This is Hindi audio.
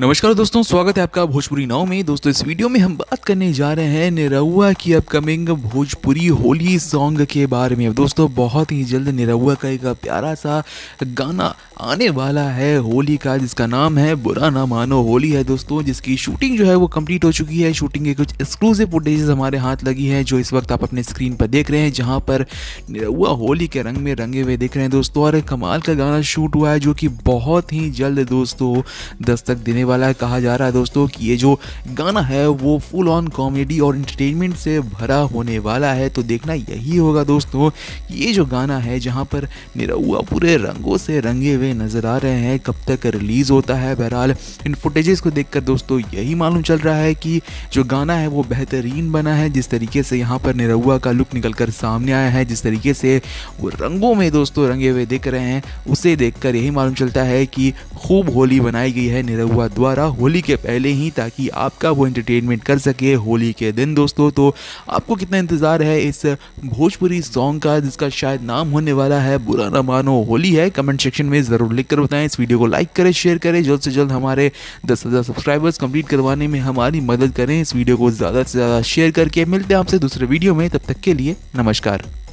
नमस्कार दोस्तों स्वागत है आपका भोजपुरी नाव में दोस्तों इस वीडियो में हम बात करने जा रहे हैं निरहुआ की अपकमिंग भोजपुरी होली सॉन्ग के बारे में दोस्तों बहुत ही जल्द निरहुआ का एक प्यारा सा गाना आने वाला है होली का जिसका नाम है बुरा ना मानो होली है दोस्तों जिसकी शूटिंग जो है वो कंप्लीट हो चुकी है शूटिंग के कुछ एक्सक्लूसिव फुटेजेस हमारे हाथ लगी है जो इस वक्त आप अपने स्क्रीन पर देख रहे हैं जहाँ पर निरहुआ होली के रंग में रंगे हुए देख रहे हैं दोस्तों और कमाल का गाना शूट हुआ है जो कि बहुत ही जल्द दोस्तों दस्तक देने वाला है कहा जा रहा है दोस्तों कि ये जो गाना है वो फुल ऑन कॉमेडी और इंटरटेनमेंट से भरा होने वाला है तो देखना यही होगा दोस्तों ये जो गाना है जहाँ पर निरहुआ पूरे रंगों से रंगे हुए नज़र आ रहे हैं कब तक रिलीज़ होता है बहरहाल इन फुटेजेस को देखकर दोस्तों यही मालूम चल रहा है कि जो गाना है वो बेहतरीन बना है जिस तरीके से यहाँ पर निरहुआ का लुक निकल कर सामने आया है जिस तरीके से वो रंगों में दोस्तों रंगे हुए दिख रहे हैं उसे देखकर यही मालूम चलता है कि खूब होली बनाई गई है निरहुआ द्वारा होली के पहले ही ताकि आपका वो एंटरटेनमेंट कर सके होली के दिन दोस्तों तो आपको कितना इंतज़ार है इस भोजपुरी सॉन्ग का जिसका शायद नाम होने वाला है बुरा ना मानो होली है कमेंट सेक्शन में ज़रूर लिख कर बताएं इस वीडियो को लाइक करें शेयर करें जल्द से जल्द हमारे दस हज़ार सब्सक्राइबर्स कंप्लीट करवाने में हमारी मदद करें इस वीडियो को ज़्यादा से ज़्यादा शेयर करके मिलते हैं आपसे दूसरे वीडियो में तब तक के लिए नमस्कार